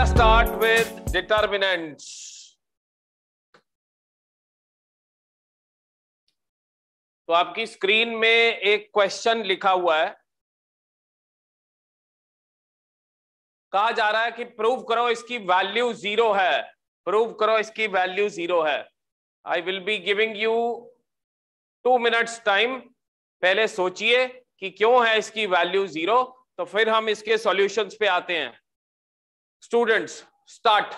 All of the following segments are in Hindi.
us start with determinants. तो आपकी स्क्रीन में एक क्वेश्चन लिखा हुआ है कहा जा रहा है कि प्रूव करो इसकी वैल्यू जीरो है प्रूव करो इसकी वैल्यू जीरो है I will be giving you two minutes time पहले सोचिए कि क्यों है इसकी वैल्यू जीरो तो फिर हम इसके सॉल्यूशंस पे आते हैं Students, start.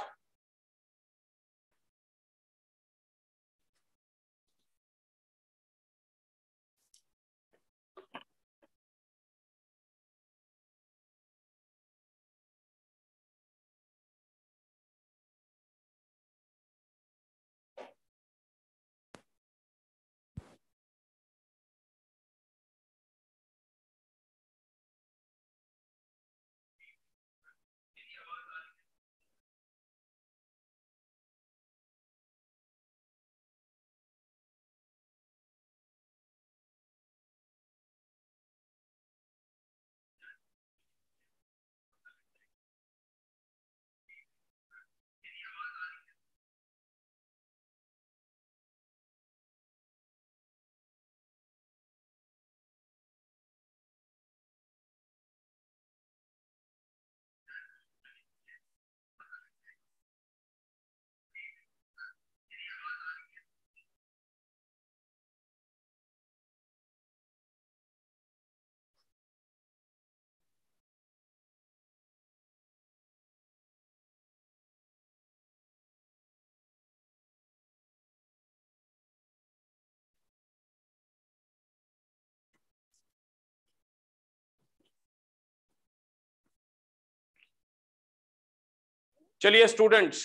चलिए स्टूडेंट्स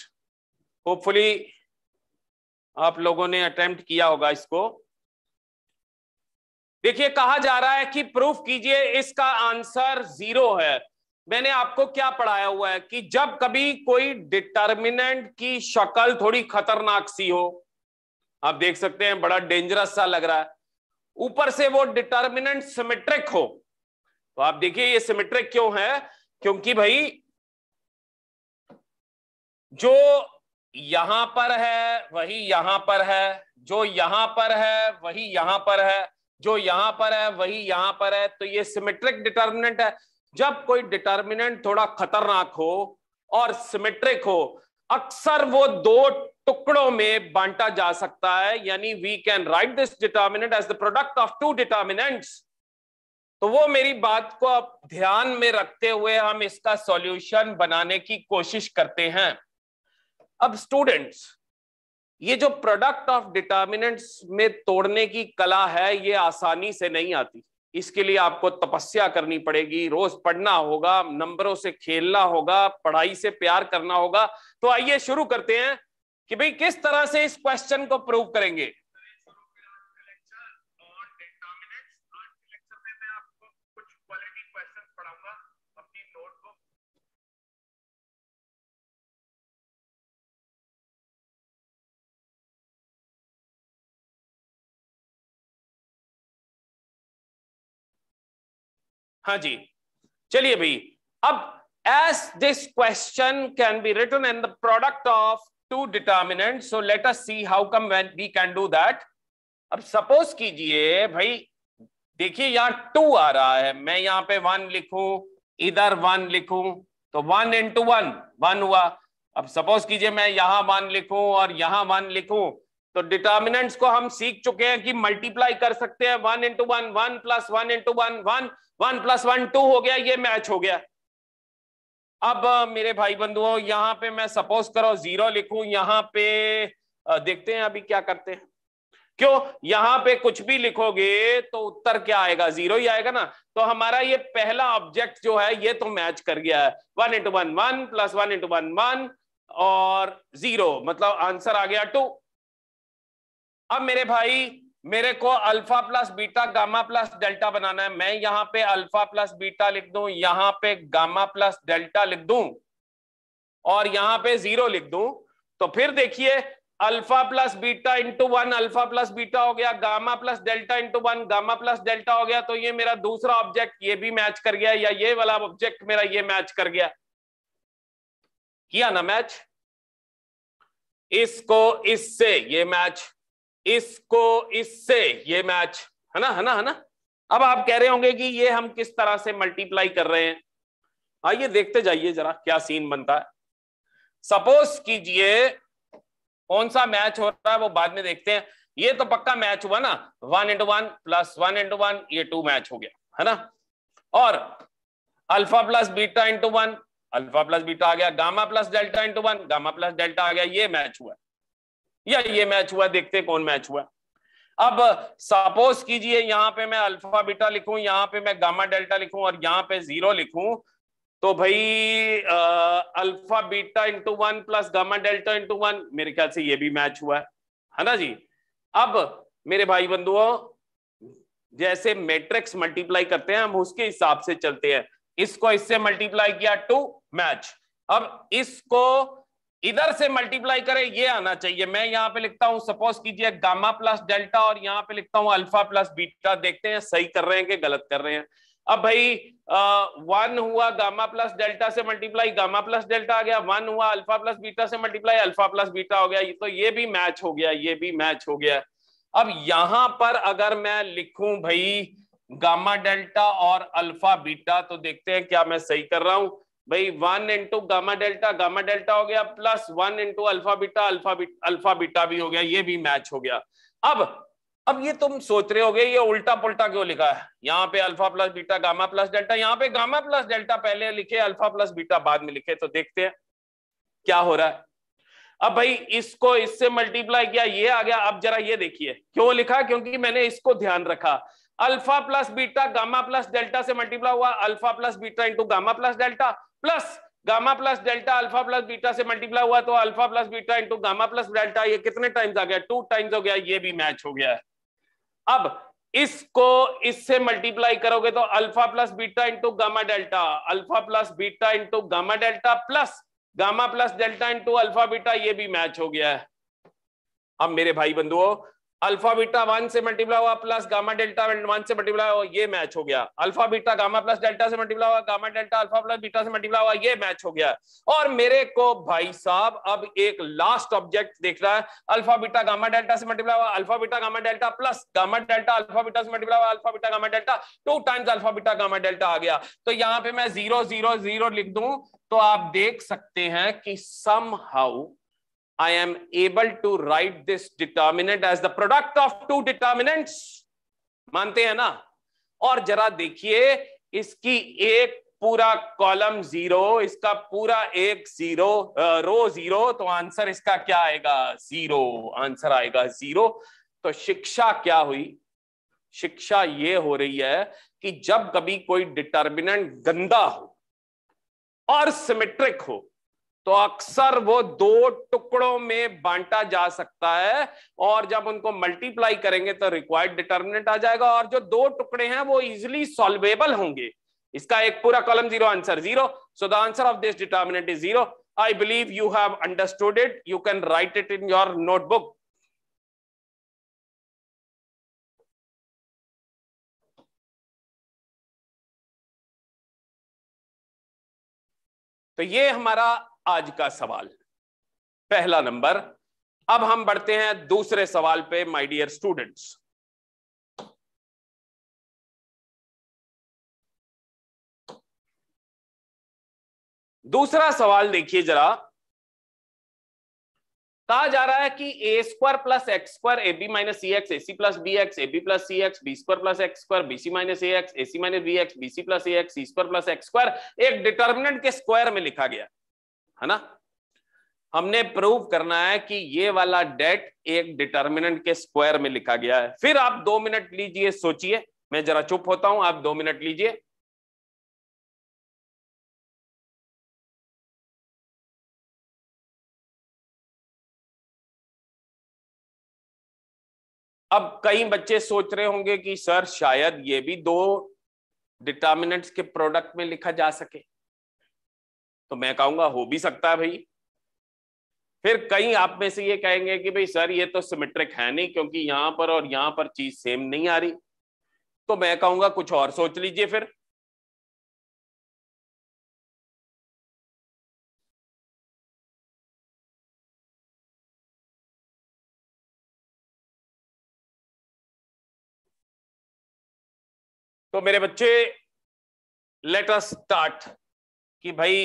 होपफुली आप लोगों ने अटेम्प्ट किया होगा इसको देखिए कहा जा रहा है कि प्रूफ कीजिए इसका आंसर जीरो है मैंने आपको क्या पढ़ाया हुआ है कि जब कभी कोई डिटर्मिनेंट की शक्ल थोड़ी खतरनाक सी हो आप देख सकते हैं बड़ा डेंजरस सा लग रहा है ऊपर से वो डिटर्मिनेंट सिमेट्रिक हो तो आप देखिए ये सिमेट्रिक क्यों है क्योंकि भाई जो यहां पर है वही यहां पर है जो यहां पर है वही यहां पर है जो यहां पर है वही यहां पर है तो ये सिमेट्रिक डिटर्मिनेंट है जब कोई डिटर्मिनेंट थोड़ा खतरनाक हो और सिमेट्रिक हो अक्सर वो दो टुकड़ों में बांटा जा सकता है यानी we can write this determinant as the product of two determinants तो वो मेरी बात को ध्यान में रखते हुए हम इसका सॉल्यूशन बनाने की कोशिश करते हैं अब स्टूडेंट्स ये जो प्रोडक्ट ऑफ डिटर्मिनेंट्स में तोड़ने की कला है ये आसानी से नहीं आती इसके लिए आपको तपस्या करनी पड़ेगी रोज पढ़ना होगा नंबरों से खेलना होगा पढ़ाई से प्यार करना होगा तो आइए शुरू करते हैं कि भाई किस तरह से इस क्वेश्चन को प्रूव करेंगे हाँ जी चलिए भाई अब as this question can be written in the product of two determinant so let us see how come when we can do that अब सपोज कीजिए भाई देखिए यहां टू आ रहा है मैं यहां पे वन लिखू इधर वन लिखू तो वन इंटू वन वन हुआ अब सपोज कीजिए मैं यहां वन लिखूं और यहां वन लिखूं तो डिटर्मिनेंट्स को हम सीख चुके हैं कि मल्टीप्लाई कर सकते हैं one into one one plus one into one one one plus one two हो गया ये मैच हो गया अब मेरे भाई बंधुओं यहाँ पे मैं सपोज करो जीरो लिखू यहां पे देखते हैं अभी क्या करते हैं क्यों यहाँ पे कुछ भी लिखोगे तो उत्तर क्या आएगा जीरो ही आएगा ना तो हमारा ये पहला ऑब्जेक्ट जो है ये तो मैच कर गया है one into one one plus one into one one और जीरो मतलब आंसर आ गया टू अब मेरे भाई मेरे को alpha plus beta gamma plus delta बनाना है मैं यहां पे अल्फा प्लस बीटा लिख दूं यहां पे गामा प्लस डेल्टा लिख दूं और यहां पे जीरो लिख दूं तो फिर देखिए alpha plus beta into one alpha plus beta हो गया gamma plus delta into one gamma plus delta हो गया तो ये मेरा दूसरा ऑब्जेक्ट ये भी मैच कर गया या ये वाला ऑब्जेक्ट मेरा ये मैच कर गया किया ना मैच इसको इससे ये मैच इसको इससे ये मैच है ना है ना है ना अब आप कह रहे होंगे कि ये हम किस तरह से मल्टीप्लाई कर रहे हैं आइए हाँ, देखते जाइए जरा क्या सीन बनता है सपोज कीजिए कौन सा मैच हो रहा है वो बाद में देखते हैं ये तो पक्का मैच हुआ ना one into one plus one into one ये टू मैच हो गया है ना और alpha plus beta into one alpha plus beta आ गया gamma plus delta into one gamma plus delta आ गया ये मैच हुआ या ये मैच हुआ देखते कौन मैच हुआ अब सपोज कीजिए यहां पे मैं अल्फा बीटा लिखूं यहां पे मैं गामा डेल्टा लिखूं और यहां पे जीरो लिखूं तो भाई आ, alpha beta into one plus gamma delta into one मेरे ख्याल से ये भी मैच हुआ है है ना जी अब मेरे भाई बंधुओं जैसे मैट्रिक्स मल्टीप्लाई करते हैं हम उसके हिसाब से चलते हैं इसको इससे मल्टीप्लाई किया टू मैच अब इसको इधर से मल्टीप्लाई करें ये आना चाहिए मैं यहाँ पे लिखता हूं सपोज कीजिए गामा प्लस डेल्टा और यहाँ पे लिखता हूं अल्फा प्लस बीटा देखते हैं सही कर रहे हैं कि गलत कर रहे हैं अब भाई वन हुआ गामा प्लस डेल्टा से मल्टीप्लाई गामा प्लस डेल्टा आ गया वन हुआ अल्फा प्लस बीटा से मल्टीप्लाई अल्फा प्लस बीटा हो गया ये तो ये भी मैच हो गया ये भी मैच हो गया अब यहां पर अगर मैं लिखू भाई गामा डेल्टा और अल्फा बीटा तो देखते हैं क्या मैं सही कर रहा हूं भाई one into gamma delta gamma delta हो गया plus one into alpha beta alpha beta alpha beta भी हो गया ये भी मैच हो गया अब अब ये तुम सोच रहे गए ये उल्टा पुल्टा क्यों लिखा है यहाँ पे alpha plus beta gamma plus delta यहाँ पे गामा प्लस डेल्टा पहले लिखे अल्फा प्लस बीटा बाद में लिखे तो देखते हैं क्या हो रहा है अब भाई इसको इससे मल्टीप्लाई किया ये आ गया अब जरा ये देखिए क्यों लिखा क्योंकि मैंने इसको ध्यान रखा alpha plus beta gamma plus delta से मल्टीप्लाई हुआ alpha plus beta into gamma plus delta plus gamma plus delta alpha plus beta से मल्टीप्लाई हुआ तो alpha plus beta into gamma plus delta ये कितने टाइम्स आ गया टू टाइम्स हो गया ये भी मैच हो गया है अब इसको इससे मल्टीप्लाई करोगे तो alpha plus beta into gamma delta alpha plus beta into gamma delta plus gamma plus delta into alpha beta ये भी मैच हो गया है अब मेरे भाई बंधुओं अल्फा बीटा वन से मल्टीप्लाई हुआ प्लस गामा डेल्टा वन से मल्टीप्लाई हुआ ये मैच हो गया alpha beta gamma plus delta से मल्टीप्लाई हुआ gamma delta alpha plus beta से मल्टीप्लाई हुआ ये मैच हो गया और मेरे को भाई साहब अब एक लास्ट ऑब्जेक्ट देख रहा है अल्फा बीटा गामा डेल्टा से मल्टीप्लाई हुआ alpha beta gamma delta plus gamma delta alpha beta से मल्टीप्लाई हुआ alpha beta gamma delta two times alpha beta gamma delta आ गया तो यहाँ पे मैं जीरो जीरो जीरो लिख दू तो आप देख सकते हैं कि somehow I am able to write this determinant as the product of two determinants. मानते हैं ना और जरा देखिए इसकी एक पूरा कॉलम जीरो इसका पूरा एक जीरो रो जीरो तो आंसर इसका क्या आएगा जीरो आंसर आएगा जीरो तो शिक्षा क्या हुई शिक्षा ये हो रही है कि जब कभी कोई डिटर्मिनेंट गंदा हो और सिमेट्रिक हो तो अक्सर वो दो टुकड़ों में बांटा जा सकता है और जब उनको मल्टीप्लाई करेंगे तो रिक्वायर्ड डिटर्मिनेंट आ जाएगा और जो दो टुकड़े हैं वो इजिली सॉल्वेबल होंगे इसका एक पूरा column zero answer zero so the answer of this determinant is zero I believe you have understood it you can write it in your notebook तो ये हमारा आज का सवाल पहला नंबर अब हम बढ़ते हैं दूसरे सवाल पे माय डियर स्टूडेंट्स दूसरा सवाल देखिए जरा कहा जा रहा है कि a square plus x square a b minus c x a c plus b x a b plus c x b square plus x square b c minus a x a c minus b x b c plus a x c square plus x square एक डिटर्मिनेंट के स्क्वायर में लिखा गया है ना हमने प्रूव करना है कि ये वाला डेट एक डिटर्मिनेंट के स्क्वायर में लिखा गया है फिर आप दो मिनट लीजिए सोचिए मैं जरा चुप होता हूं आप दो मिनट लीजिए अब कई बच्चे सोच रहे होंगे कि सर शायद ये भी दो डिटर्मिनेंट्स के प्रोडक्ट में लिखा जा सके तो मैं कहूंगा हो भी सकता है भाई फिर कई आप में से ये कहेंगे कि भाई सर ये तो सिमेट्रिक है नहीं क्योंकि यहां पर और यहां पर चीज सेम नहीं आ रही तो मैं कहूंगा कुछ और सोच लीजिए फिर तो मेरे बच्चे लेट अस स्टार्ट कि भाई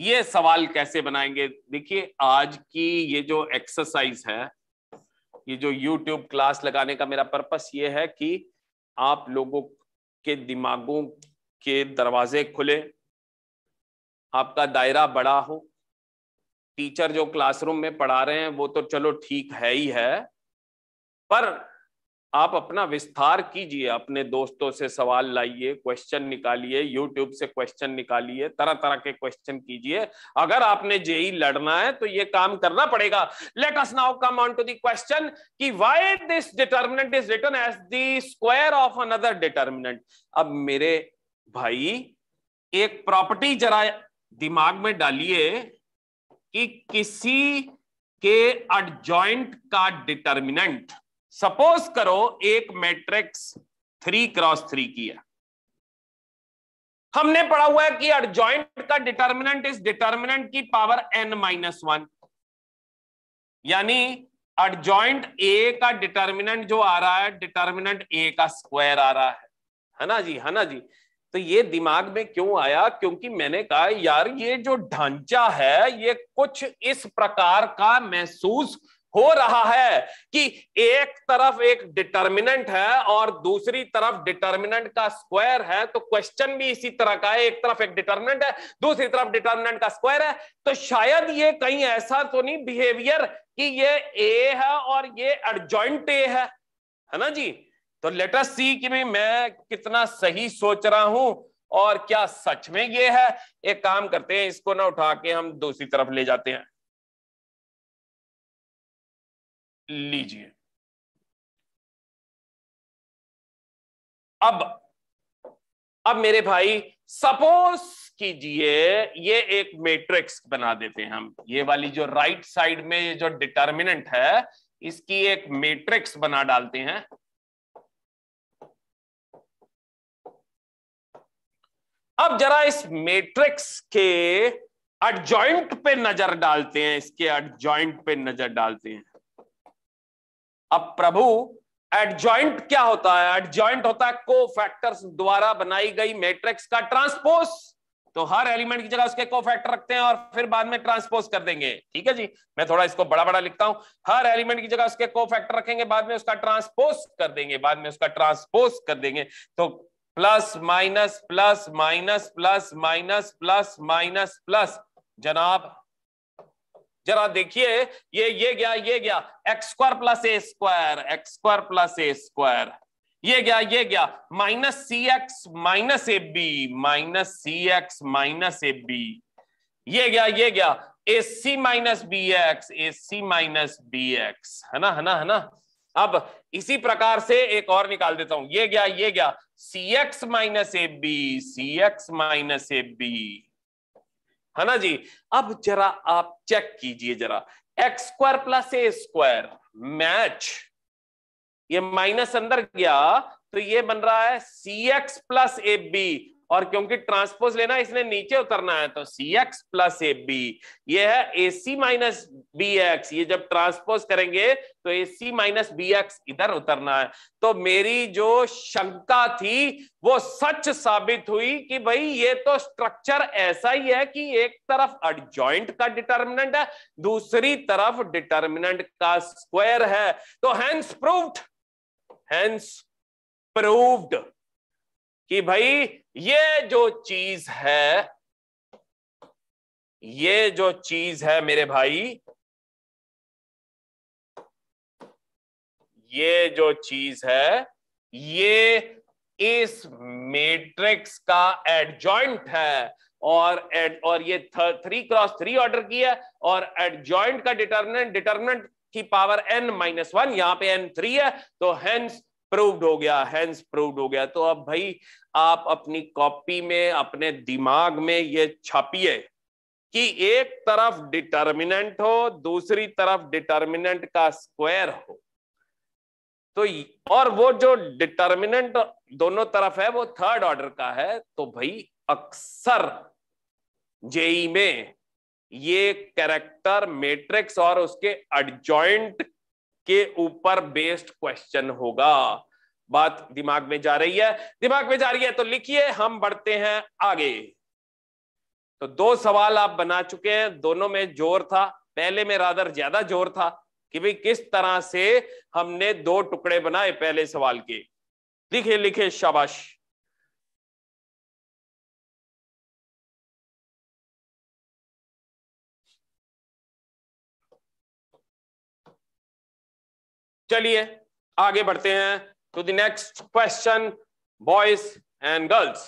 ये सवाल कैसे बनाएंगे देखिए आज की ये जो एक्सरसाइज है ये जो यूट्यूब क्लास लगाने का मेरा पर्पस ये है कि आप लोगों के दिमागों के दरवाजे खुले आपका दायरा बड़ा हो टीचर जो क्लासरूम में पढ़ा रहे हैं वो तो चलो ठीक है ही है पर आप अपना विस्तार कीजिए अपने दोस्तों से सवाल लाइए क्वेश्चन निकालिए यूट्यूब से क्वेश्चन निकालिए तरह तरह के क्वेश्चन कीजिए अगर आपने जेई लड़ना है तो ये काम करना पड़ेगा let us now come on to the question कि why this determinant is written as the square of another determinant अब मेरे भाई एक प्रॉपर्टी जरा दिमाग में डालिए कि किसी के अडजॉइंट का डिटर्मिनेंट सपोज करो एक मैट्रिक्स थ्री क्रॉस थ्री की है हमने पढ़ा हुआ है कि एडजॉइंट का डिटर्मिनेंट इस डिटर्मिनेंट की पावर एन माइनस वन यानी अडजॉइंट ए का डिटर्मिनेंट जो आ रहा है डिटर्मिनेंट ए का स्क्वायर आ रहा है है ना जी है ना जी तो ये दिमाग में क्यों आया क्योंकि मैंने कहा यार ये जो ढांचा है ये कुछ इस प्रकार का महसूस हो रहा है कि एक तरफ एक डिटर्मिनेंट है और दूसरी तरफ डिटर्मिनेंट का स्क्वायर है तो क्वेश्चन भी इसी तरह का है एक तरफ एक डिटर्मिनेंट है दूसरी तरफ डिटर्मिनेंट का स्क्वायर है तो शायद ये कहीं ऐसा तो नहीं बिहेवियर कि ये ए है और ये एडजॉइंट ए है है ना जी तो लेटर सी कि भाई मैं कितना सही सोच रहा हूं और क्या सच में ये है एक काम करते हैं इसको ना उठा के हम दूसरी तरफ ले जाते हैं लीजिए अब अब मेरे भाई सपोज कीजिए ये एक मैट्रिक्स बना देते हैं हम ये वाली जो राइट साइड में ये जो डिटर्मिनेंट है इसकी एक मैट्रिक्स बना डालते हैं अब जरा इस मैट्रिक्स के अडजॉइंट पे नजर डालते हैं इसके एडजॉइंट पे नजर डालते हैं अब प्रभु एडजॉइंट क्या होता है एडजॉइंट होता है को फैक्टर्स द्वारा बनाई गई मैट्रिक्स का ट्रांसपोज तो हर एलिमेंट की जगह उसके को फैक्टर रखते हैं और फिर बाद में ट्रांसपोज कर देंगे ठीक है जी मैं थोड़ा इसको बड़ा बड़ा लिखता हूं हर एलिमेंट की जगह उसके को फैक्टर रखेंगे बाद में उसका ट्रांसपोज कर देंगे बाद में उसका ट्रांसपोज कर देंगे तो plus minus plus minus plus minus plus minus plus जनाब जरा देखिए ये ये गया ये गया x square plus a square x square plus a square ये गया ये गया minus c x minus a b minus c x minus a b ये गया ये गया a c minus b x a c minus b x है ना है ना है ना अब इसी प्रकार से एक और निकाल देता हूं ये गया ये गया c x minus a b c x minus a b है ना जी अब जरा आप चेक कीजिए जरा x square plus a square match ये माइनस अंदर गया तो ये बन रहा है c x plus a b और क्योंकि ट्रांसपोज लेना इसने नीचे उतरना है तो c x plus a b ये है a c minus b x ये जब ट्रांसपोज करेंगे तो ए सी माइनस बी एक्स इधर उतरना है तो मेरी जो शंका थी वो सच साबित हुई कि भाई ये तो स्ट्रक्चर ऐसा ही है कि एक तरफ अडजॉइंट का डिटर्मिनेंट है दूसरी तरफ डिटर्मिनेंट का स्क्वायर है तो हैंस प्रूव्ड हैंस प्रूव्ड कि भाई ये जो चीज है ये जो चीज है मेरे भाई ये जो चीज है ये इस मैट्रिक्स का एडजॉइंट है और एड, और ये थ्री क्रॉस थ्री ऑर्डर की है और एडजॉइंट का डिटर्मिनेंट डिटर्मिनेंट की पावर एन माइनस वन यहां पे एन थ्री है तो हेंस प्रूव्ड हो गया हैंस प्रूव्ड हो गया तो अब भाई आप अपनी कॉपी में अपने दिमाग में ये छापिए कि एक तरफ डिटर्मिनेंट हो दूसरी तरफ डिटर्मिनेंट का स्क्वायर हो तो और वो जो डिटर्मिनेंट दोनों तरफ है वो थर्ड ऑर्डर का है तो भाई अक्सर जेई e में ये कैरेक्टर मैट्रिक्स और उसके एडजॉइंट के ऊपर बेस्ड क्वेश्चन होगा बात दिमाग में जा रही है दिमाग में जा रही है तो लिखिए हम बढ़ते हैं आगे तो दो सवाल आप बना चुके हैं दोनों में जोर था पहले में रादर ज्यादा जोर था कि भाई किस तरह से हमने दो टुकड़े बनाए पहले सवाल के लिखे लिखे शाबाश चलिए आगे बढ़ते हैं to the next question boys and girls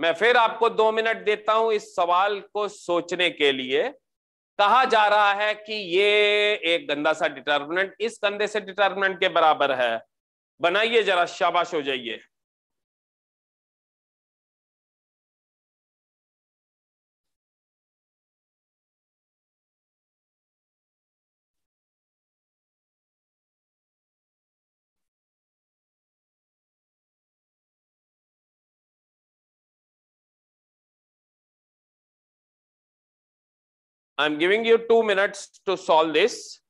मैं फिर आपको दो मिनट देता हूं इस सवाल को सोचने के लिए कहा जा रहा है कि ये एक गंदा सा डिटर्मिनेंट इस गंदे से डिटर्मिनेंट के बराबर है बनाइए जरा शाबाश हो जाइए I'm giving you two minutes to solve this.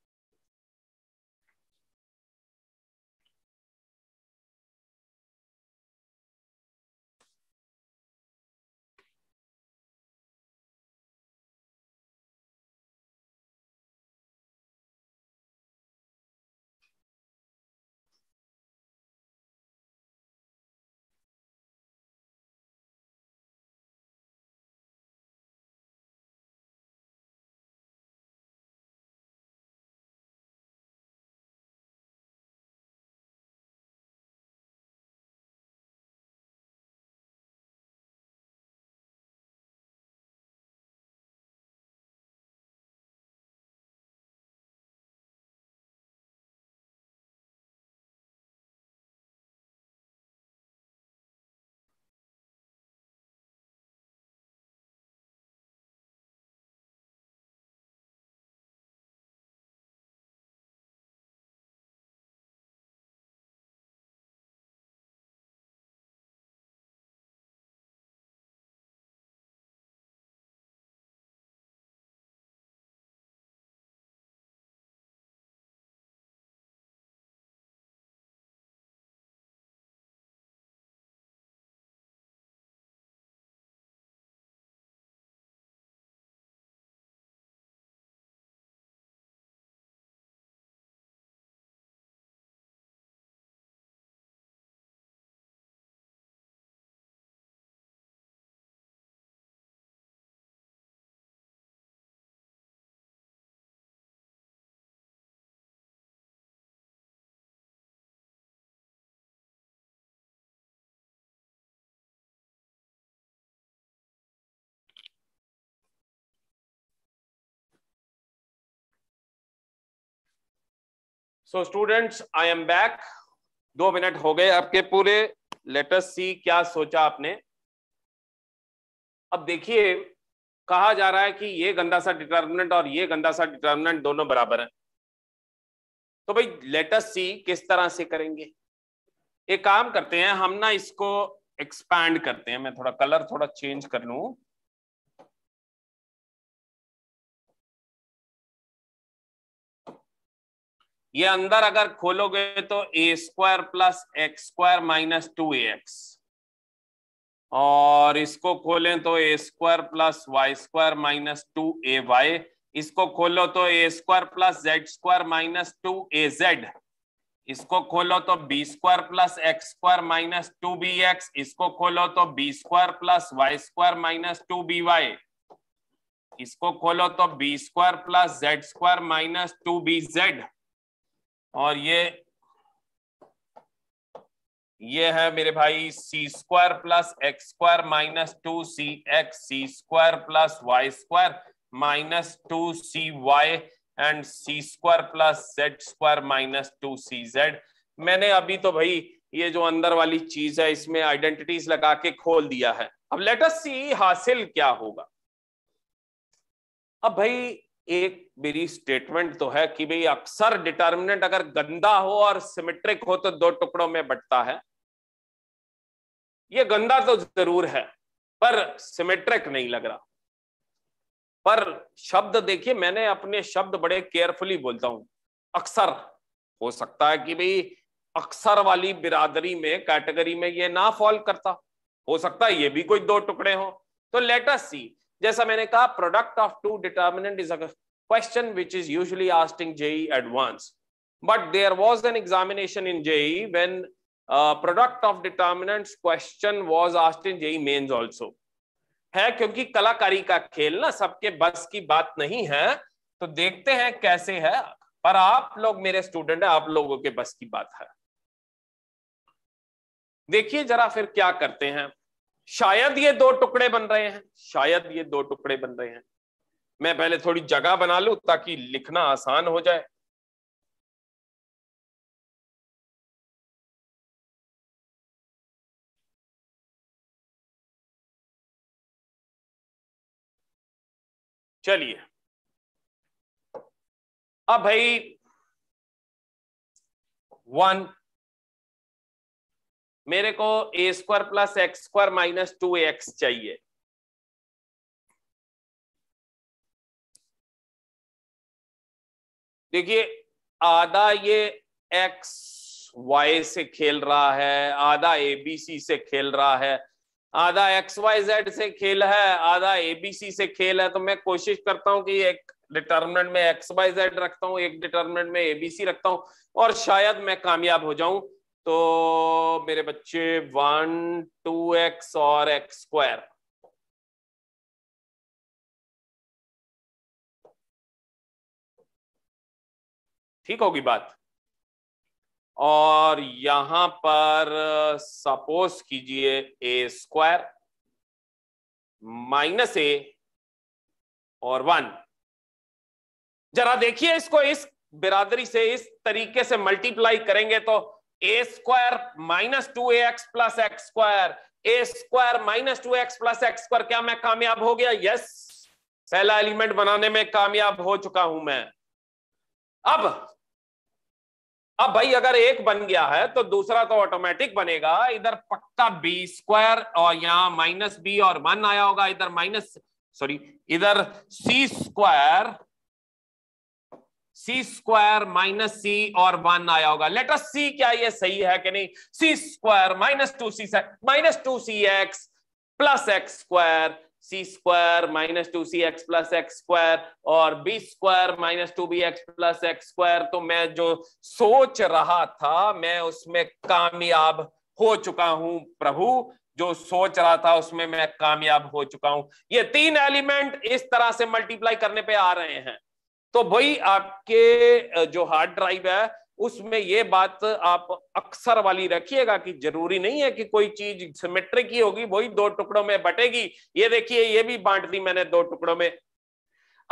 So students I am back दो मिनट हो गए आपके पूरे लेटर सी क्या सोचा आपने अब देखिए कहा जा रहा है कि ये गंदा सा डिटर्मिनेंट और ये गंदा सा डिटर्मिनेंट दोनों बराबर है तो भाई लेटर सी किस तरह से करेंगे एक काम करते हैं हम ना इसको एक्सपैंड करते हैं मैं थोड़ा कलर थोड़ा चेंज कर लू ये अंदर अगर खोलोगे तो a square plus x square minus two a x और इसको खोलें तो a square plus y square minus two a y इसको खोलो तो a square plus z square minus two a z इसको खोलो तो b square plus x square minus two b x इसको खोलो तो b square plus y square minus two b y इसको खोलो तो b square plus z square minus two b z और ये ये है मेरे भाई c square plus x square minus two c x c square plus y square minus two c y and c square plus z square minus two c z मैंने अभी तो भाई ये जो अंदर वाली चीज है इसमें आइडेंटिटीज लगा के खोल दिया है अब लेट अस सी हासिल क्या होगा अब भाई एक मेरी स्टेटमेंट तो है कि भाई अक्सर डिटर्मिनेंट अगर गंदा हो और सिमेट्रिक हो तो दो टुकड़ों में बटता है ये गंदा तो जरूर है पर सिमेट्रिक नहीं लग रहा पर शब्द देखिए मैंने अपने शब्द बड़े केयरफुली बोलता हूं अक्सर हो सकता है कि भाई अक्सर वाली बिरादरी में कैटेगरी में ये ना फॉल करता हो सकता है ये भी कोई दो टुकड़े हो तो लेटस सी जैसा मैंने कहा product of two determinant is a question which is usually asking JEE advance but there was an examination in JEE when product of determinant question was asked in JEE main also है क्योंकि कलाकारी का खेल ना सबके बस की बात नहीं है तो देखते हैं कैसे है पर आप लोग मेरे स्टूडेंट है आप लोगों के बस की बात है देखिए जरा फिर क्या करते हैं शायद ये दो टुकड़े बन रहे हैं शायद ये दो टुकड़े बन रहे हैं मैं पहले थोड़ी जगह बना लू ताकि लिखना आसान हो जाए चलिए अब भाई वन मेरे को a square plus x square minus two x चाहिए देखिए आधा ये एक्स वाई से खेल रहा है आधा एबीसी से खेल रहा है आधा एक्स वाई जेड से खेल है आधा एबीसी से खेल है तो मैं कोशिश करता हूं कि एक डिटर्मिनेंट में एक्स वाई जेड रखता हूँ एक डिटर्मिनेंट में एबीसी रखता हूं और शायद मैं कामयाब हो जाऊं तो मेरे बच्चे वन टू एक्स और एक्स स्क्वायर ठीक होगी बात और यहां पर सपोज कीजिए ए स्क्वायर माइनस ए और वन जरा देखिए इसको इस बिरादरी से इस तरीके से मल्टीप्लाई करेंगे तो a square minus two x plus x square a square minus two x plus x square क्या मैं कामयाब हो गया यस पहला एलिमेंट बनाने में कामयाब हो चुका हूं मैं अब अब भाई अगर एक बन गया है तो दूसरा तो ऑटोमेटिक बनेगा इधर पक्का बी स्क्वायर और यहां माइनस बी और वन आया होगा इधर माइनस सॉरी इधर c square c square minus c और वन आया होगा लेटर सी क्या ये सही है कि नहीं c square minus two c minus two c x plus x square c square minus two c x plus x square और b square minus two b x plus x square तो मैं जो सोच रहा था मैं उसमें कामयाब हो चुका हूं प्रभु जो सोच रहा था उसमें मैं कामयाब हो चुका हूं ये तीन एलिमेंट इस तरह से मल्टीप्लाई करने पे आ रहे हैं तो भाई आपके जो हार्ड ड्राइव है उसमें ये बात आप अक्सर वाली रखिएगा कि जरूरी नहीं है कि कोई चीज सिमेट्रिक ही होगी वही दो टुकड़ों में बटेगी ये देखिए ये भी बांट दी मैंने दो टुकड़ों में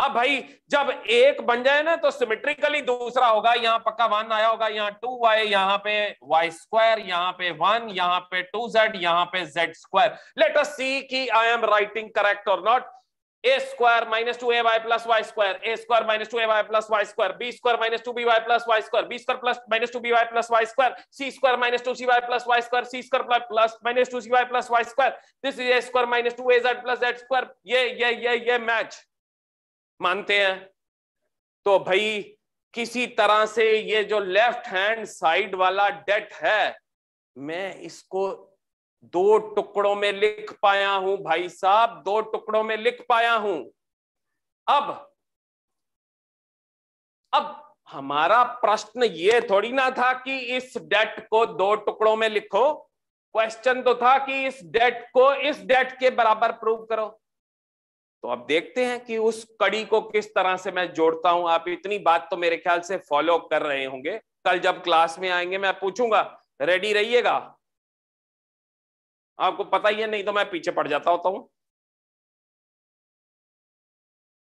अब भाई जब एक बन जाए ना तो सिमेट्रिकली दूसरा होगा यहाँ पक्का वन आया होगा यहाँ टू वाई यहाँ पे वाई स्क्वायर यहाँ पे वन यहाँ पे टू जेड यहाँ पे z square let us see की आई एम राइटिंग करेक्ट और not a square minus two a y plus y square a square minus two a y plus y square b square minus two b y plus y square b square plus minus two b y plus y square c square minus two c y plus y square c square plus minus two c y plus y square this is a square minus two a z plus z square ये ये ये ये मैच मानते हैं तो भाई किसी तरह से ये जो लेफ्ट हैंड साइड वाला डेट है मैं इसको दो टुकड़ों में लिख पाया हूं भाई साहब दो टुकड़ों में लिख पाया हूं अब अब हमारा प्रश्न ये थोड़ी ना था कि इस डेट को दो टुकड़ों में लिखो क्वेश्चन तो था कि इस डेट को इस डेट के बराबर प्रूव करो तो अब देखते हैं कि उस कड़ी को किस तरह से मैं जोड़ता हूं आप इतनी बात तो मेरे ख्याल से फॉलो कर रहे होंगे कल जब क्लास में आएंगे मैं पूछूंगा रेडी रहिएगा आपको पता ही है नहीं तो मैं पीछे पड़ जाता होता हूं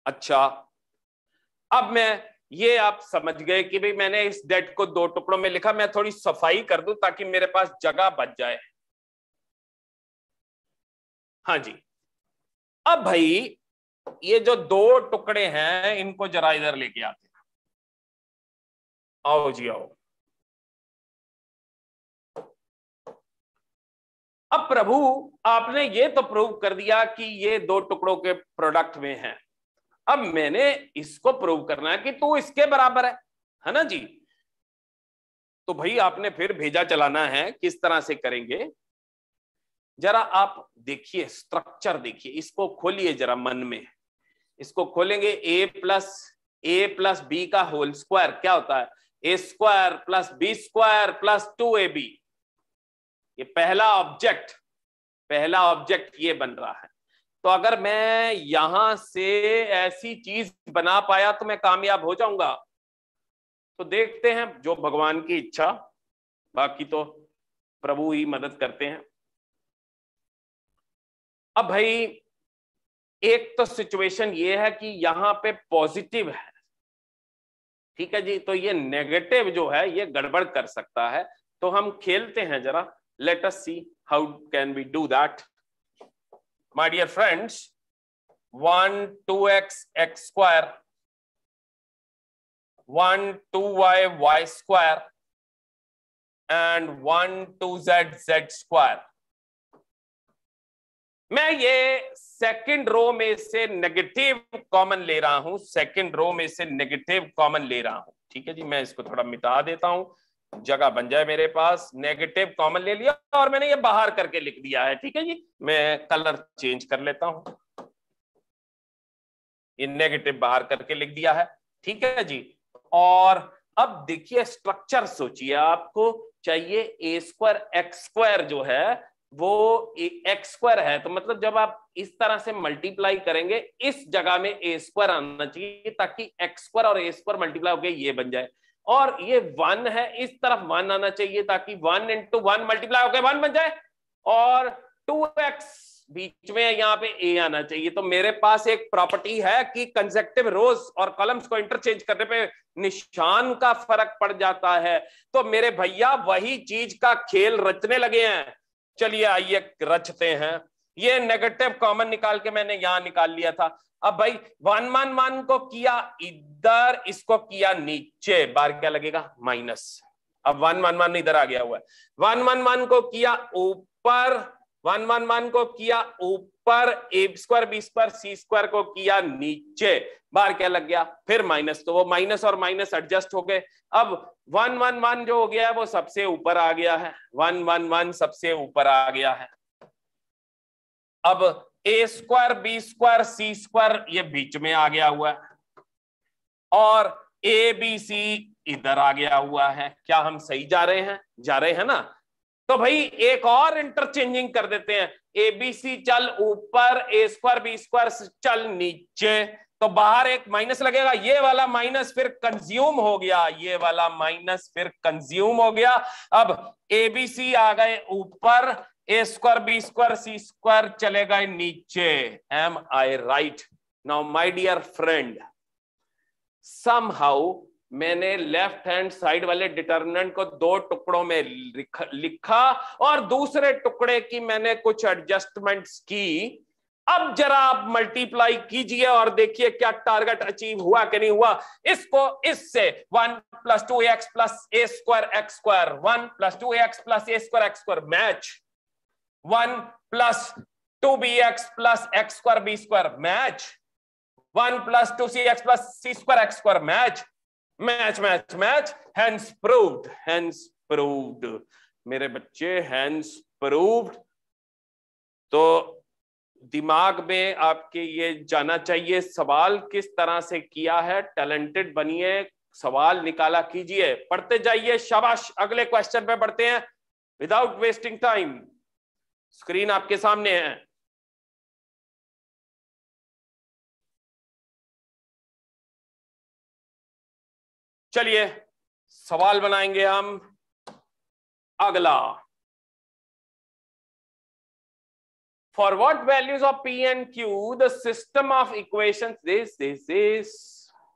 अच्छा अब मैं ये आप समझ गए कि भाई मैंने इस डेट को दो टुकड़ों में लिखा मैं थोड़ी सफाई कर दू ताकि मेरे पास जगह बच जाए हाँ जी अब भाई ये जो दो टुकड़े हैं इनको जरा इधर लेके आते आओ जी आओ अब प्रभु आपने ये तो प्रूव कर दिया कि ये दो टुकड़ों के प्रोडक्ट में है अब मैंने इसको प्रूव करना है कि तू इसके बराबर है है ना जी तो भाई आपने फिर भेजा चलाना है किस तरह से करेंगे जरा आप देखिए स्ट्रक्चर देखिए इसको खोलिए जरा मन में इसको खोलेंगे a plus a plus b का होल स्क्वायर क्या होता है ए square plus B square plus two a b ये पहला ऑब्जेक्ट पहला ऑब्जेक्ट ये बन रहा है तो अगर मैं यहां से ऐसी चीज बना पाया तो मैं कामयाब हो जाऊंगा तो देखते हैं जो भगवान की इच्छा बाकी तो प्रभु ही मदद करते हैं अब भाई एक तो सिचुएशन ये है कि यहां पे पॉजिटिव है ठीक है जी तो ये नेगेटिव जो है ये गड़बड़ कर सकता है तो हम खेलते हैं जरा let us see how can we do that my dear friends 1 2x x square 1 2y y square and 1 2z z square मैं ये सेकंड रो में से नेगेटिव कॉमन ले रहा हूं सेकंड रो में से नेगेटिव कॉमन ले रहा हूं ठीक है जी मैं इसको थोड़ा मिटा देता हूं जगह बन जाए मेरे पास नेगेटिव कॉमन ले लिया और मैंने ये बाहर करके लिख दिया है ठीक है जी मैं कलर चेंज कर लेता हूं ये नेगेटिव बाहर करके लिख दिया है ठीक है जी और अब देखिए स्ट्रक्चर सोचिए आपको चाहिए ए स्क्वायर एक्स स्क्वायर जो है वो एक्स स्क्वायर है तो मतलब जब आप इस तरह से मल्टीप्लाई करेंगे इस जगह में ए स्क्वायर आना चाहिए ताकि एक्स स्क्वायर और ए स्क्वायर मल्टीप्लाई होकर ये बन जाए और ये वन है इस तरफ वन आना चाहिए ताकि वन इंटू वन मल्टीप्लाई होकर वन बन जाए और टू एक्स बीच में यहां पे ए आना चाहिए तो मेरे पास एक प्रॉपर्टी है कि कंजेक्टिव रोज और कॉलम्स को इंटरचेंज करने पे निशान का फर्क पड़ जाता है तो मेरे भैया वही चीज का खेल रचने लगे हैं चलिए आइए रचते हैं ये नेगेटिव कॉमन निकाल के मैंने यहां निकाल लिया था अब भाई वन वन वन को किया इधर इसको किया नीचे बार क्या लगेगा माइनस अब वन वन वन इधर आ गया हुआ है वन वन वन को किया ऊपर वन वन वन को किया ऊपर a square b square c square को किया नीचे बार क्या लग गया फिर माइनस तो वो माइनस और माइनस एडजस्ट हो गए अब वन वन वन जो हो गया है वो सबसे ऊपर आ गया है वन वन वन सबसे ऊपर आ गया है अब a square b square c square ये बीच में आ गया हुआ है और ए बी सी इधर आ गया हुआ है क्या हम सही जा रहे हैं जा रहे हैं ना तो भाई एक और इंटरचेंजिंग कर देते हैं ए बी सी चल ऊपर ए स्क्वायर बी स्क्वायर चल नीचे तो बाहर एक माइनस लगेगा ये वाला माइनस फिर कंज्यूम हो गया ये वाला माइनस फिर कंज्यूम हो गया अब एबीसी आ गए ऊपर a square b square c square चले गए नीचे am I right now my dear friend somehow मैंने लेफ्ट हैंड साइड वाले डिटर्मिनेंट को दो टुकड़ों में लिखा और दूसरे टुकड़े की मैंने कुछ एडजस्टमेंट्स की अब जरा आप मल्टीप्लाई कीजिए और देखिए क्या टारगेट अचीव हुआ कि नहीं हुआ इसको इससे one plus two x plus a square x square one plus two x plus a square x square match one plus two b x plus x square b square match one plus two c x plus C square x square match match match match hence proved hence proved मेरे बच्चे हैंस प्रूव्ड तो दिमाग में आपके ये जाना चाहिए सवाल किस तरह से किया है टैलेंटेड बनिए सवाल निकाला कीजिए पढ़ते जाइए शाबाश अगले क्वेश्चन पे पढ़ते हैं विदाउट वेस्टिंग टाइम स्क्रीन आपके सामने है चलिए सवाल बनाएंगे हम अगला for what values of p and q the system of equation this this this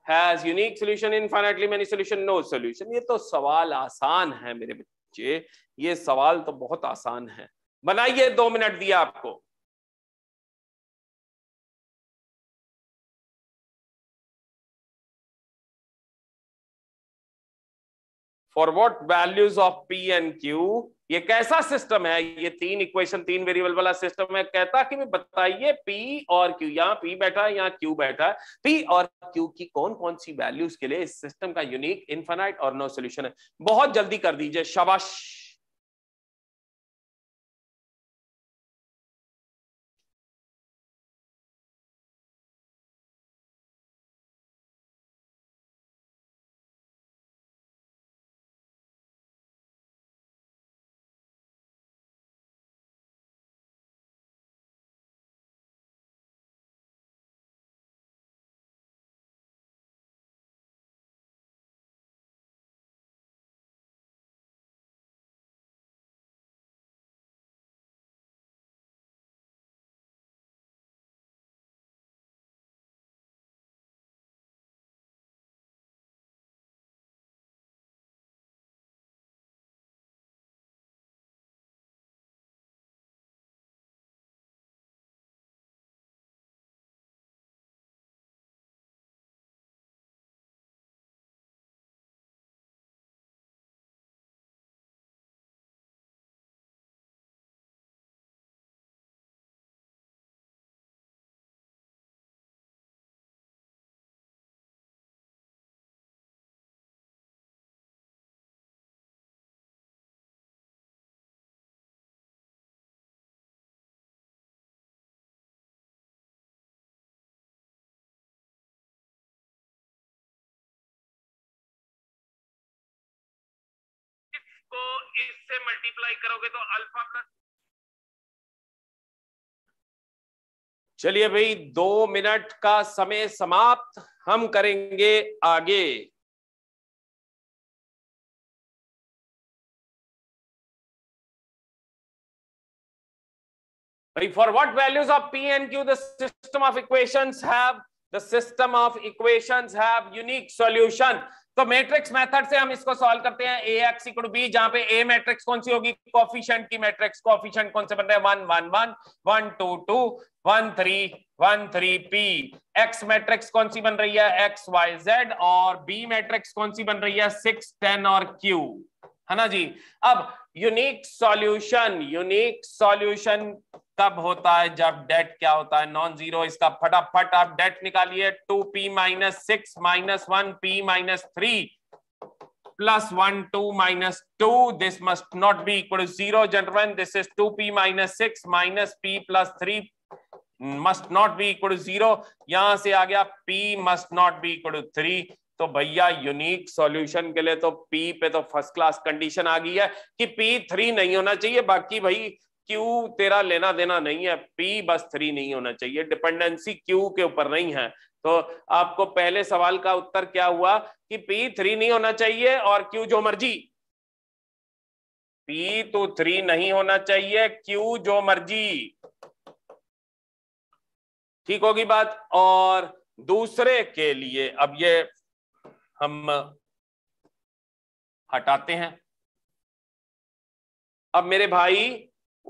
has unique solution infinitely many solution no solution ये तो सवाल आसान है मेरे बच्चे ये सवाल तो बहुत आसान है बनाइए दो मिनट दिया आपको for what values of p and q ये कैसा सिस्टम है ये तीन इक्वेशन तीन वेरिएबल वाला सिस्टम है कहता कि मैं बताइए पी और क्यू यहाँ पी बैठा है यहाँ क्यू बैठा है पी और क्यू की कौन कौन सी वैल्यूज के लिए इस सिस्टम का यूनिक इन्फेनाइट और नो सोल्यूशन है बहुत जल्दी कर दीजिए शबाश इसको इससे मल्टीप्लाई करोगे तो अल्फा प्लस चलिए भाई दो मिनट का समय समाप्त हम करेंगे आगे भाई for what values of p and q the system of equations have the system of equations have unique solution तो मैट्रिक्स मेथड से हम इसको सॉल्व करते हैं ए एक्स इक्वल बी जहां पे ए मैट्रिक्स कौन सी होगी कॉफिशियंट की मैट्रिक्स कॉफिशियंट कौन से बन रहे हैं one one one one two two one three one three p x matrix कौन सी बन रही है एक्स वाई जेड और बी मैट्रिक्स कौन सी बन रही है सिक्स टेन और क्यू है ना जी अब यूनिक सॉल्यूशन यूनिक सॉल्यूशन कब होता है जब डेट क्या होता है नॉन जीरो इसका फटाफट आप डेट निकालिए two p minus six minus one p minus three plus one two minus two this must not be equal zero gentleman this is two p minus six minus p plus three must not be equal zero यहां से आ गया p must not be equal three तो भैया यूनिक सॉल्यूशन के लिए तो पी पे तो फर्स्ट क्लास कंडीशन आ गई है कि पी थ्री नहीं होना चाहिए बाकी भाई क्यू तेरा लेना देना नहीं है पी बस थ्री नहीं होना चाहिए डिपेंडेंसी क्यू के ऊपर नहीं है तो आपको पहले सवाल का उत्तर क्या हुआ कि पी थ्री नहीं होना चाहिए और क्यू जो मर्जी पी तो थ्री नहीं होना चाहिए क्यू जो मर्जी ठीक होगी बात और दूसरे के लिए अब ये हम हटाते हैं अब मेरे भाई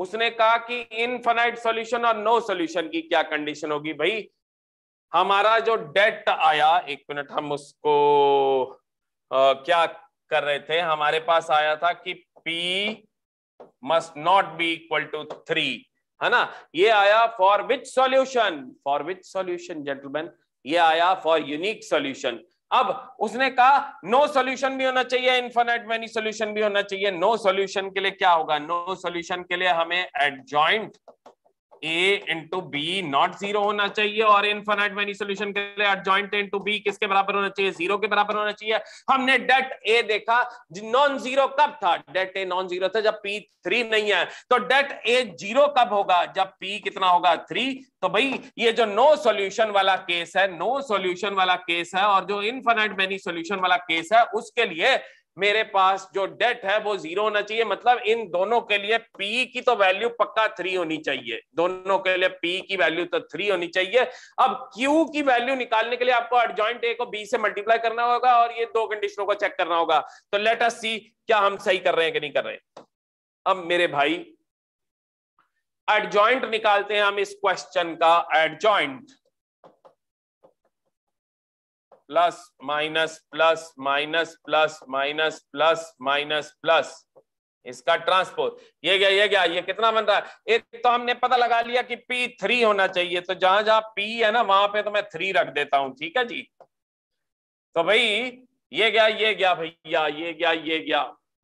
उसने कहा कि इनफाइनाइट सॉल्यूशन और नो सॉल्यूशन की क्या कंडीशन होगी भाई हमारा जो डेट आया एक मिनट हम उसको आ, क्या कर रहे थे हमारे पास आया था कि p must not be equal to three है ना ये आया for which solution for which solution gentleman ये आया फॉर यूनिक सॉल्यूशन अब उसने कहा नो सॉल्यूशन भी होना चाहिए इन्फोनाइट मैनी सॉल्यूशन भी होना चाहिए नो no सॉल्यूशन के लिए क्या होगा नो no सॉल्यूशन के लिए हमें adjoint a into b not zero होना चाहिए और इनफाइनाइट मैनी सोल्यूशन के लिए एडजॉइंट इंटू बी किसके बराबर होना चाहिए जीरो के बराबर होना चाहिए हमने डेट ए देखा नॉन जीरो कब था डेट ए नॉन जीरो था जब पी थ्री नहीं है तो डेट ए जीरो कब होगा जब पी कितना होगा थ्री तो भाई ये जो नो सॉल्यूशन वाला केस है नो सॉल्यूशन वाला केस है और जो इनफाइनाइट मैनी सॉल्यूशन वाला केस है उसके लिए मेरे पास जो डेट है वो जीरो होना चाहिए मतलब इन दोनों के लिए पी की तो वैल्यू पक्का थ्री होनी चाहिए दोनों के लिए पी की वैल्यू तो थ्री होनी चाहिए अब क्यू की वैल्यू निकालने के लिए आपको एडजॉइंट ए को बी से मल्टीप्लाई करना होगा और ये दो कंडीशनों को चेक करना होगा तो लेट अस सी क्या हम सही कर रहे हैं कि नहीं कर रहे अब मेरे भाई एडजॉइंट निकालते हैं हम इस क्वेश्चन का adjoint plus minus plus minus plus minus plus minus plus इसका ट्रांसपोज ये क्या ये क्या ये कितना बन रहा है एक तो हमने पता लगा लिया कि पी थ्री होना चाहिए तो जहां जहां पी है ना वहां पे तो मैं थ्री रख देता हूं ठीक है जी तो भाई ये गया ये गया भैया ये गया ये गया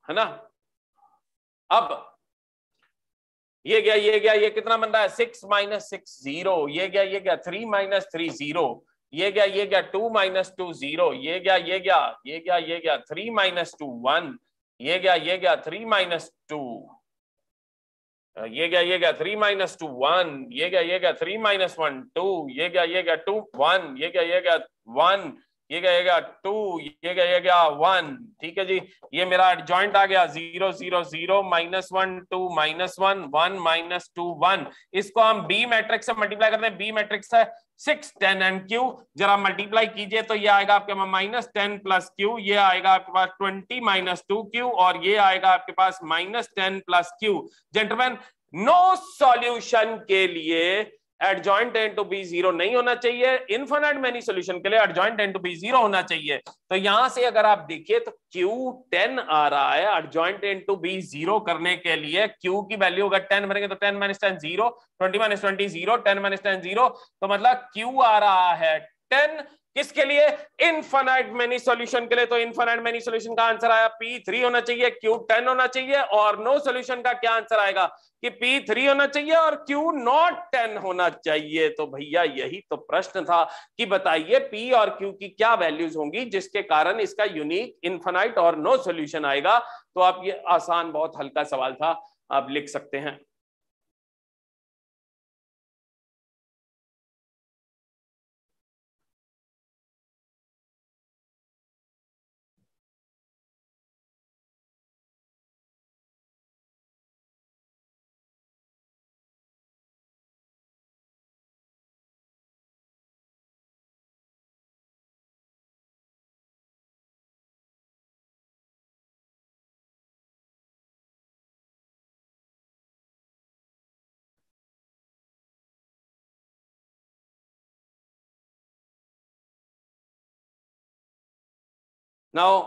है ना अब ये गया ये गया ये कितना बन रहा है सिक्स माइनस सिक्स जीरो ये गया ये गया थ्री माइनस थ्री जीरो ये गया ये गया टू माइनस टू जीरो ये गया ये गया ये गया ये गया थ्री माइनस टू वन ये गया ये गया थ्री माइनस टू ये गया ये गया थ्री माइनस टू वन ये गया ये गया थ्री माइनस वन टू ये गया ये गया टू वन ये गया ये गया वन ये गया ये गया टू ये गया ये गया वन ठीक है जी ये मेरा एडजॉइंट आ गया zero zero zero minus one two minus one one minus two one इसको हम बी मैट्रिक्स से मल्टीप्लाई करते हैं बी मैट्रिक्स है सिक्स टेन एंड क्यू जरा मल्टीप्लाई कीजिए तो ये आएगा आपके पास माइनस टेन प्लस क्यू ये आएगा आपके पास ट्वेंटी माइनस टू क्यू और ये आएगा आपके पास minus ten plus q gentleman no solution के लिए adjoint into b zero नहीं होना चाहिए इन्फिनाइट मैनी सोल्यूशन के लिए adjoint into b zero होना चाहिए तो यहां से अगर आप देखिए तो क्यू टेन आ रहा है adjoint into b zero करने के लिए क्यू की वैल्यू अगर टेन भरेंगे तो ten minus ten zero twenty minus twenty zero ten minus ten zero तो मतलब क्यू आ रहा है टेन किसके लिए इनफाइट मेनी सॉल्यूशन के लिए तो इनफाइट मेनी सॉल्यूशन का आंसर आया पी थ्री होना चाहिए क्यू टेन होना चाहिए और नो सॉल्यूशन का क्या आंसर आएगा कि पी थ्री होना चाहिए और क्यू नॉट टेन होना चाहिए तो भैया यही तो प्रश्न था कि बताइए पी और क्यू की क्या वैल्यूज होंगी जिसके कारण इसका यूनिक इन्फाइनाइट और नो सोल्यूशन आएगा तो आप ये आसान बहुत हल्का सवाल था आप लिख सकते हैं नाउ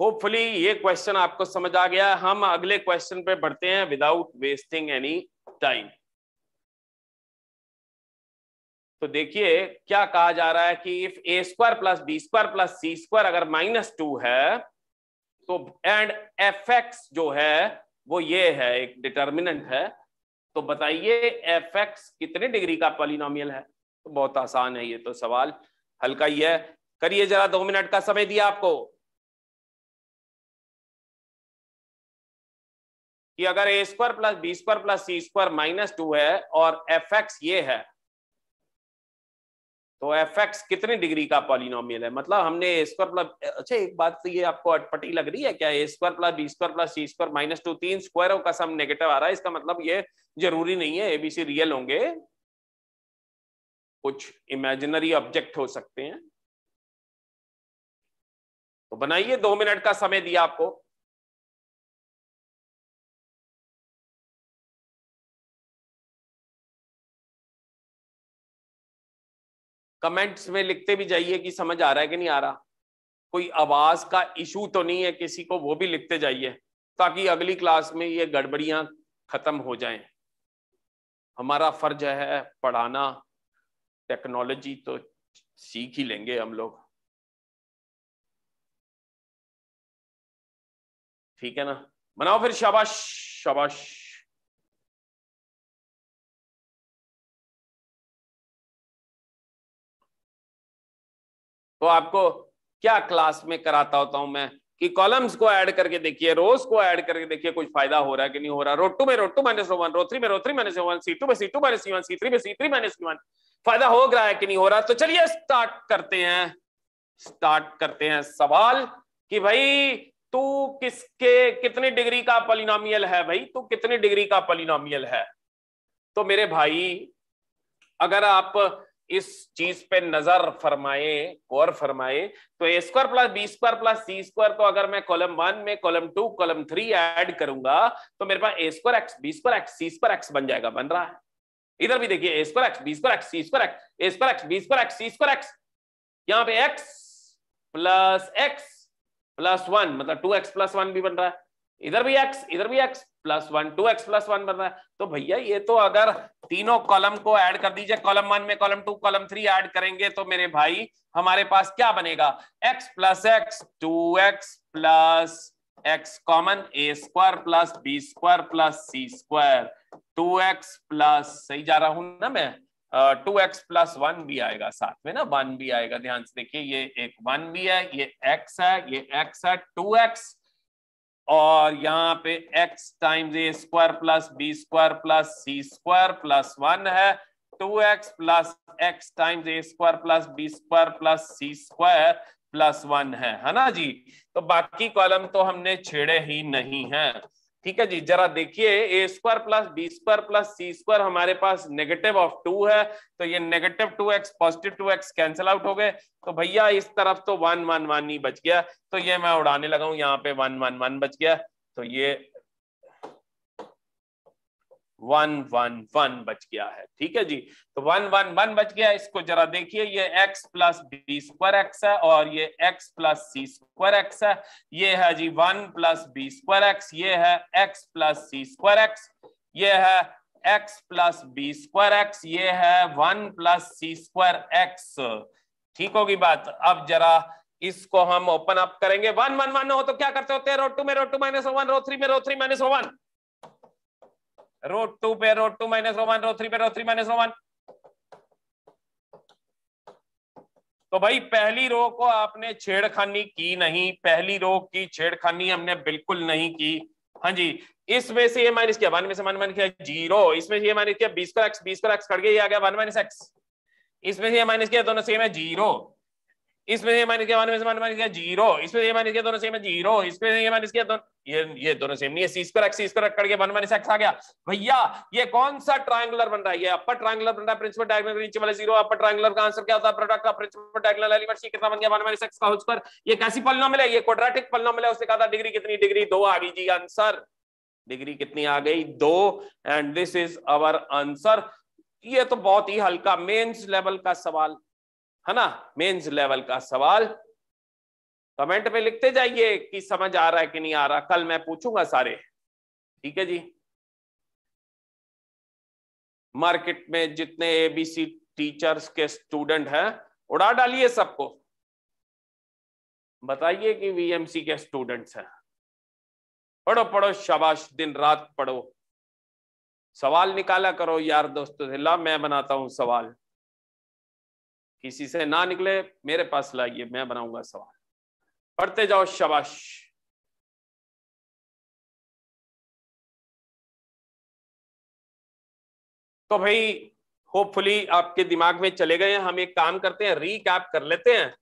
होपफुली ये क्वेश्चन आपको समझ आ गया हम अगले क्वेश्चन पे बढ़ते हैं विदाउट वेस्टिंग एनी टाइम तो देखिए क्या कहा जा रहा है कि if a square plus B square plus C square अगर माइनस टू है तो एंड एफ एक्स जो है वो ये है एक डिटर्मिनेंट है तो बताइए एफ एक्स कितने डिग्री का पॉलिनोमियल है तो बहुत आसान है ये तो सवाल हल्का ही है करिए जरा दो मिनट का समय दिया आपको कि अगर a square plus B square plus C square minus two है और एफ एक्स ये है तो एफ एक्स कितनी डिग्री का पॉलिनोमियल है मतलब हमने ए स्क्वायर प्लस अच्छा एक बात तो ये आपको अटपटी लग रही है क्या a square plus B square plus C square minus two तीन स्क्वायरों का सम नेगेटिव आ रहा है इसका मतलब ये जरूरी नहीं है एबीसी रियल होंगे कुछ इमेजिनरी ऑब्जेक्ट हो सकते हैं तो बनाइए दो मिनट का समय दिया आपको कमेंट्स में लिखते भी जाइए कि समझ आ रहा है कि नहीं आ रहा कोई आवाज का इशू तो नहीं है किसी को वो भी लिखते जाइए ताकि अगली क्लास में ये गड़बड़ियां खत्म हो जाएं हमारा फर्ज है पढ़ाना टेक्नोलॉजी तो सीख ही लेंगे हम लोग ठीक है ना बनाओ फिर शाबाश शाबाश तो आपको क्या क्लास में कराता होता हूं मैं कि कॉलम्स को ऐड करके देखिए रोज को ऐड करके देखिए कुछ फायदा हो रहा है कि नहीं हो रहा रोड टू में row two minus one row three में row three minus one c two में c two minus one c three में सी थ्री माइनस वन फायदा हो रहा है कि नहीं हो रहा तो चलिए स्टार्ट करते हैं स्टार्ट करते हैं सवाल कि भाई तो किसके कितने डिग्री का पॉलिनोमियल है भाई तो कितने डिग्री का पॉलिनोमियल है तो मेरे भाई अगर आप इस चीज पे नजर फरमाए गौर फरमाए तो a square plus B square plus C square को अगर मैं कॉलम वन में column two column three add करूंगा तो मेरे पास a square x b square x c square x बन जाएगा बन रहा है इधर भी देखिए a square x b square x c square x a square x b square x c square x यहां पे x plus x plus one मतलब टू एक्स प्लस वन भी बन रहा है इधर भी एक्स इधर भी x plus one two x plus one बन रहा है तो भैया ये तो अगर तीनों कॉलम को ऐड कर दीजिए कॉलम वन में column two column three add करेंगे तो मेरे भाई हमारे पास क्या बनेगा x plus x two x plus x common a square plus B square plus C square two x plus सही जा रहा हूं ना मैं टू एक्स प्लस वन भी आएगा साथ में ना वन भी आएगा ध्यान से देखिए ये एक वन भी है ये एक्स है ये एक्स है टू एक्स और यहाँ पे x times a square plus B square plus C square plus one है two x plus x times a square plus B square plus C square plus one है है ना जी तो बाकी कॉलम तो हमने छेड़े ही नहीं है ठीक है जी जरा देखिए a square plus B square plus C square हमारे पास नेगेटिव ऑफ टू है तो ये negative two x positive two x cancel out हो गए तो भैया इस तरफ तो वन वन वन ही बच गया तो ये मैं उड़ाने लगा हूं यहाँ पे वन वन वन बच गया तो ये वन वन वन बच गया है ठीक है जी तो वन वन वन बच गया इसको जरा देखिए ये x plus B square x है और ये x प्लस सी स्क्वायर एक्स है ये है जी one plus B square x ये है x प्लस सी स्क्वायर एक्स ये है x plus B square x ये है वन प्लस सी स्क्वायर एक्स ठीक होगी बात अब जरा इसको हम ओपन अप करेंगे वन वन वन हो तो क्या करते होते हैं रोड टू में row two minus one row three में row three minus one root two पे root two minus row 1 row 3 पे row 3 minus row 1 तो भाई पहली रो को आपने छेड़खानी की नहीं पहली रो की छेड़खानी हमने बिल्कुल नहीं की हाँ जी इसमें से ये माइनस किया वन में से वन माइनस किया जीरो इसमें से ये माइनस किया बीस का एक्स बीस को एक्स कट गया आ गया वन माइनस एक्स इसमें से ये माइनस किया दोनों सेम है जीरो इसमें से माइनस किया वन में से माइनस किया जीरो इसमें ये माइनस किया दोनों सेम है जीरो इसमें ये माइनस किया दोनों ये ये दोनों सेम नहीं है सी स्क्वायर एक्स स्क्वायर करके वन माइनस एक्स आ गया भैया ये कौन सा ट्रायंगुलर बन रहा है ये अपर ट्रायंगुलर बन रहा है प्रिंसिपल डायगोनल के नीचे वाले जीरो अपर ट्रायंगुलर का आंसर क्या होता है प्रोडक्ट का प्रिंसिपल डायगोनल एलिमेंट्स ये कितना बन गया वन माइनस एक्स का होल स्क्वायर ये कैसी पॉलीनोमियल है ये क्वाड्रेटिक पॉलीनोमियल है उसने कहा था डिग्री कितनी डिग्री दो आ गई जी आंसर डिग्री कितनी आ गई दो and this is our answer ये तो बहुत ही हल्का मेंस लेवल का सवाल है ना मेंस लेवल का सवाल कमेंट में लिखते जाइए कि समझ आ रहा है कि नहीं आ रहा कल मैं पूछूंगा सारे ठीक है जी मार्केट में जितने एबीसी टीचर्स के स्टूडेंट हैं उड़ा डालिए सबको बताइए कि वीएमसी के स्टूडेंट्स हैं पढ़ो पढ़ो शाबाश दिन रात पढ़ो सवाल निकाला करो यार दोस्तों मैं बनाता हूं सवाल किसी से ना निकले मेरे पास लाइए मैं बनाऊंगा सवाल पढ़ते जाओ शबाश तो भाई होपफुली आपके दिमाग में चले गए हम एक काम करते हैं रीकैप कर लेते हैं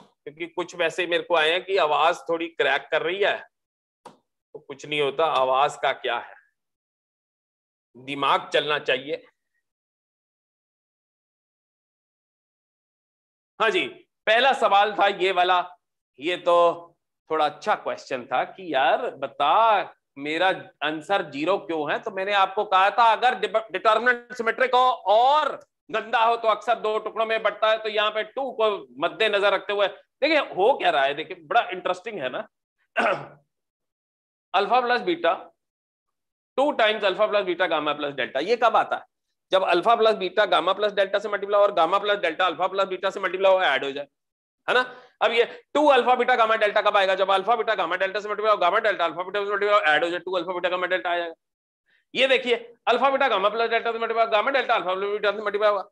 क्योंकि कुछ वैसे मेरे को आए हैं कि आवाज थोड़ी क्रैक कर रही है तो कुछ नहीं होता आवाज का क्या है दिमाग चलना चाहिए हाँ जी पहला सवाल था ये वाला ये तो थोड़ा अच्छा क्वेश्चन था कि यार बता मेरा आंसर जीरो क्यों है तो मैंने आपको कहा था अगर डिटर्मिनेंट सिमेट्रिक हो और गंदा हो तो अक्सर दो टुकड़ों में बढ़ता है तो यहाँ पे टू को मद्देनजर रखते हुए देखिए हो क्या रहा है देखिए बड़ा इंटरेस्टिंग है ना alpha plus beta two times alpha plus beta gamma plus delta ये कब आता है जब alpha plus beta gamma plus delta से मल्टीप्लाई और gamma plus delta alpha plus beta से मल्टीप्लाई और ऐड हो जाए है ना अब ये two alpha beta gamma delta कब आएगा जब अल्फा बीटा गामा डेल्टा से multiply gamma delta alpha beta से मल्टीप्लाई ऐड हो जाए two alpha beta gamma delta आ जाएगा ये देखिए alpha beta gamma plus delta से multiply gamma delta alpha plus beta से मल्टीप्लाई होगा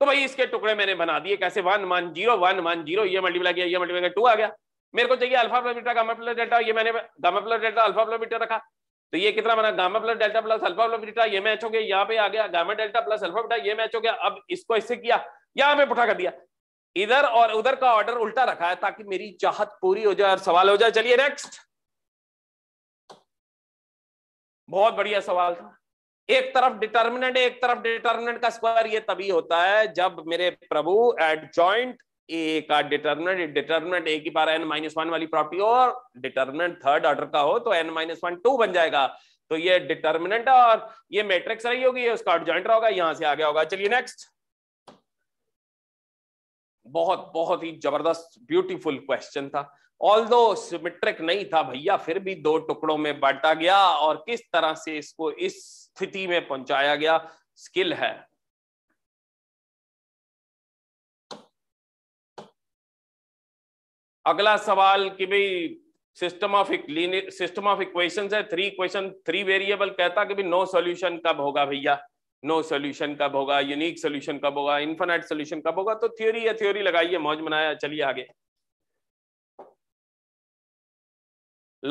तो भाई इसके टुकड़े मैंने बना दिए कैसे one one zero one one zero ये मल्टीप्लाई किया ये मल्टीप्लाई टू आ गया मेरे को चाहिए alpha plus beta gamma plus delta ये मैंने gamma plus delta alpha plus beta रखा तो ये कितना बना gamma plus delta plus alpha plus beta ये मैच हो गया यहाँ पे आ गया gamma delta plus alpha beta ये मैच हो गया अब इसको ऐसे किया यहाँ पे पुठा कर दिया इधर और उधर का ऑर्डर उल्टा रखा है ताकि मेरी चाहत पूरी हो जाए और सवाल हो जाए चलिए नेक्स्ट बहुत बढ़िया सवाल था एक तरफ डिटर्मिनेंट एक तरफ डिटर्मिनेंट का स्क्वायर ये तभी होता है जब मेरे प्रभु एट जॉइंट ए का डिटर्मिनेंट डिटर्मिनेंट ए की पार एन माइनस वन वाली प्रॉपर्टी और डिटर्मिनेंट थर्ड ऑर्डर का हो तो एन माइनस वन टू बन जाएगा तो ये डिटर्मिनेंट और ये मैट्रिक्स रही होगी ये उसका जॉइंट होगा यहां से आ गया होगा चलिए नेक्स्ट बहुत बहुत ही जबरदस्त ब्यूटीफुल क्वेश्चन था ऑल दो सिमेट्रिक नहीं था भैया फिर भी दो टुकड़ों में बांटा गया और किस तरह से इसको इस स्थिति में पहुंचाया गया स्किल है अगला सवाल कि भाई system of system of equation है थ्री क्वेश्चन थ्री वेरिएबल कहता कि भाई नो सोल्यूशन कब होगा भैया नो सोल्यूशन कब होगा यूनिक सोल्यूशन कब होगा इन्फोनाइट सोल्यूशन कब होगा तो थ्योरी या थ्योरी लगाइए मौज मनाया चलिए आगे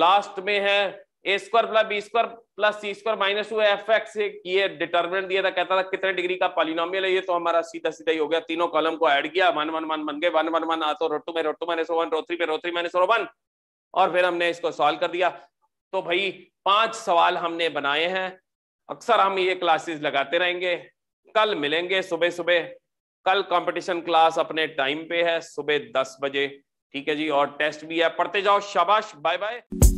लास्ट में है ए square plus B square plus सी square minus two F x ये डिटरमिनेंट दिया था कहता था कितने डिग्री का पॉलिनोमियल है ये तो हमारा सीधा सीधा ही हो गया तीनों कॉलम को ऐड किया वन वन वन बन गए वन वन वन आते रोटू में row two minus one row three पे row three minus row one और फिर हमने इसको सॉल्व कर दिया तो भाई पांच सवाल हमने बनाए हैं अक्सर हम ये क्लासेस लगाते रहेंगे कल मिलेंगे सुबह सुबह कल कंपटीशन क्लास अपने टाइम पे है सुबह दस बजे ठीक है जी और टेस्ट भी है पढ़ते जाओ शाबाश बाय बाय